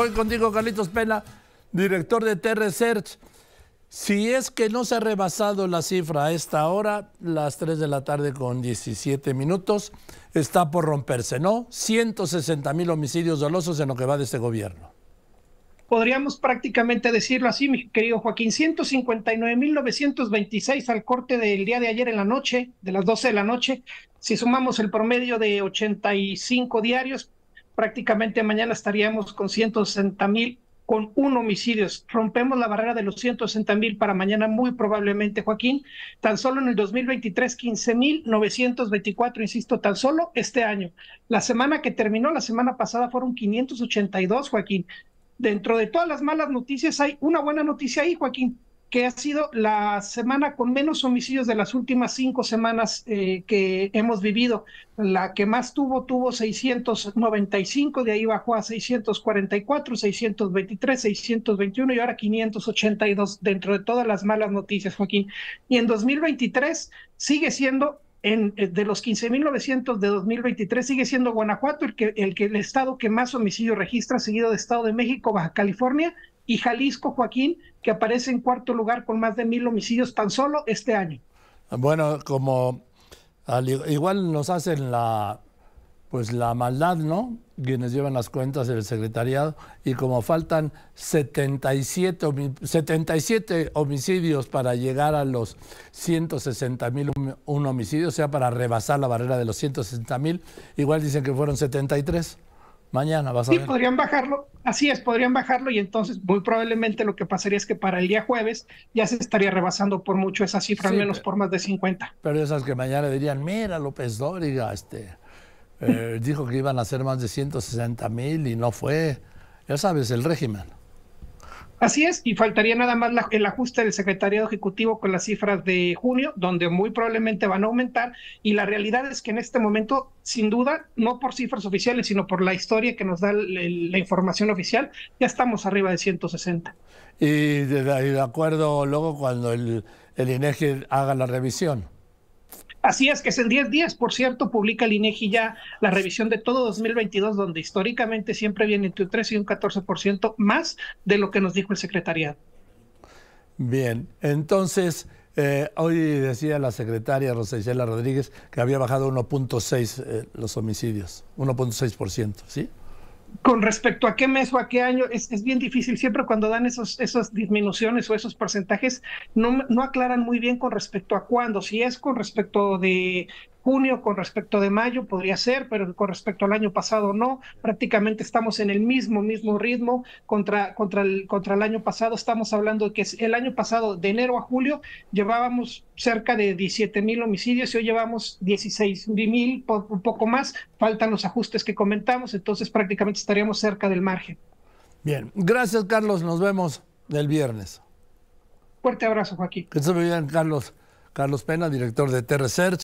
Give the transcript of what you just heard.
Voy contigo, Carlitos Pela, director de t Si es que no se ha rebasado la cifra a esta hora, las 3 de la tarde con 17 minutos, está por romperse, ¿no? 160 mil homicidios dolosos en lo que va de este gobierno. Podríamos prácticamente decirlo así, mi querido Joaquín, mil 159.926 al corte del día de ayer en la noche, de las 12 de la noche. Si sumamos el promedio de 85 diarios, prácticamente mañana estaríamos con 160 mil con un homicidio. Rompemos la barrera de los 160 mil para mañana, muy probablemente, Joaquín. Tan solo en el 2023, 15 mil 924, insisto, tan solo este año. La semana que terminó, la semana pasada, fueron 582, Joaquín. Dentro de todas las malas noticias hay una buena noticia ahí, Joaquín que ha sido la semana con menos homicidios de las últimas cinco semanas eh, que hemos vivido. La que más tuvo, tuvo 695, de ahí bajó a 644, 623, 621 y ahora 582 dentro de todas las malas noticias, Joaquín. Y en 2023 sigue siendo eh, de los 15.900 de 2023 sigue siendo Guanajuato el que, el que el estado que más homicidios registra, seguido de Estado de México, Baja California y Jalisco, Joaquín, que aparece en cuarto lugar con más de mil homicidios tan solo este año. Bueno, como igual nos hacen la pues la maldad, ¿no? Quienes llevan las cuentas del secretariado y como faltan 77, 77 homicidios para llegar a los 160 mil un homicidio, o sea, para rebasar la barrera de los 160 mil, igual dicen que fueron 73. Mañana vas a sí, podrían bajarlo, así es, podrían bajarlo y entonces muy probablemente lo que pasaría es que para el día jueves ya se estaría rebasando por mucho esa cifra, al menos por más de 50. Pero esas que mañana dirían, mira López Dóriga, este, eh, dijo que iban a ser más de 160 mil y no fue, ya sabes, el régimen. Así es, y faltaría nada más el ajuste del secretariado ejecutivo con las cifras de junio, donde muy probablemente van a aumentar, y la realidad es que en este momento, sin duda, no por cifras oficiales, sino por la historia que nos da la información oficial, ya estamos arriba de 160. Y de, acuerdo luego cuando el, el INEGI haga la revisión. Así es, que es en 10 días, por cierto, publica el INEGI ya la revisión de todo 2022, donde históricamente siempre viene entre un 3 y un 14% más de lo que nos dijo el secretariado. Bien, entonces, eh, hoy decía la secretaria Rosicela Rodríguez que había bajado 1.6 eh, los homicidios, 1.6%, ¿sí? con respecto a qué mes o a qué año, es, es bien difícil. Siempre cuando dan esos, esas disminuciones o esos porcentajes, no, no aclaran muy bien con respecto a cuándo. Si es con respecto de junio con respecto de mayo podría ser, pero con respecto al año pasado no. Prácticamente estamos en el mismo, mismo ritmo contra, contra, el, contra el año pasado. Estamos hablando de que el año pasado, de enero a julio, llevábamos cerca de 17 mil homicidios y hoy llevamos 16 mil, un poco más. Faltan los ajustes que comentamos, entonces prácticamente estaríamos cerca del margen. Bien, gracias Carlos, nos vemos el viernes. Fuerte abrazo, Joaquín. Que se bien, Carlos. Carlos Pena, director de T-Research.